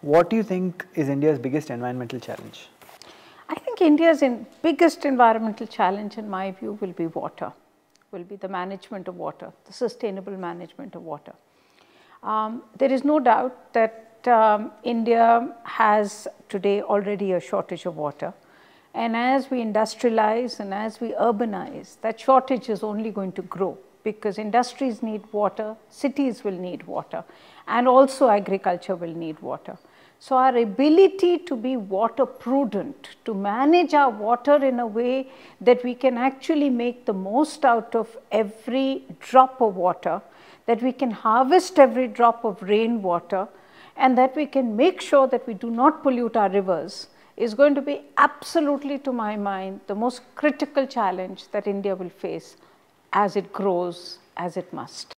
What do you think is India's biggest environmental challenge? I think India's biggest environmental challenge, in my view, will be water, will be the management of water, the sustainable management of water. Um, there is no doubt that um, India has today already a shortage of water. And as we industrialize and as we urbanize, that shortage is only going to grow because industries need water, cities will need water and also agriculture will need water. So, our ability to be water prudent, to manage our water in a way that we can actually make the most out of every drop of water, that we can harvest every drop of rainwater and that we can make sure that we do not pollute our rivers is going to be absolutely to my mind the most critical challenge that India will face as it grows as it must.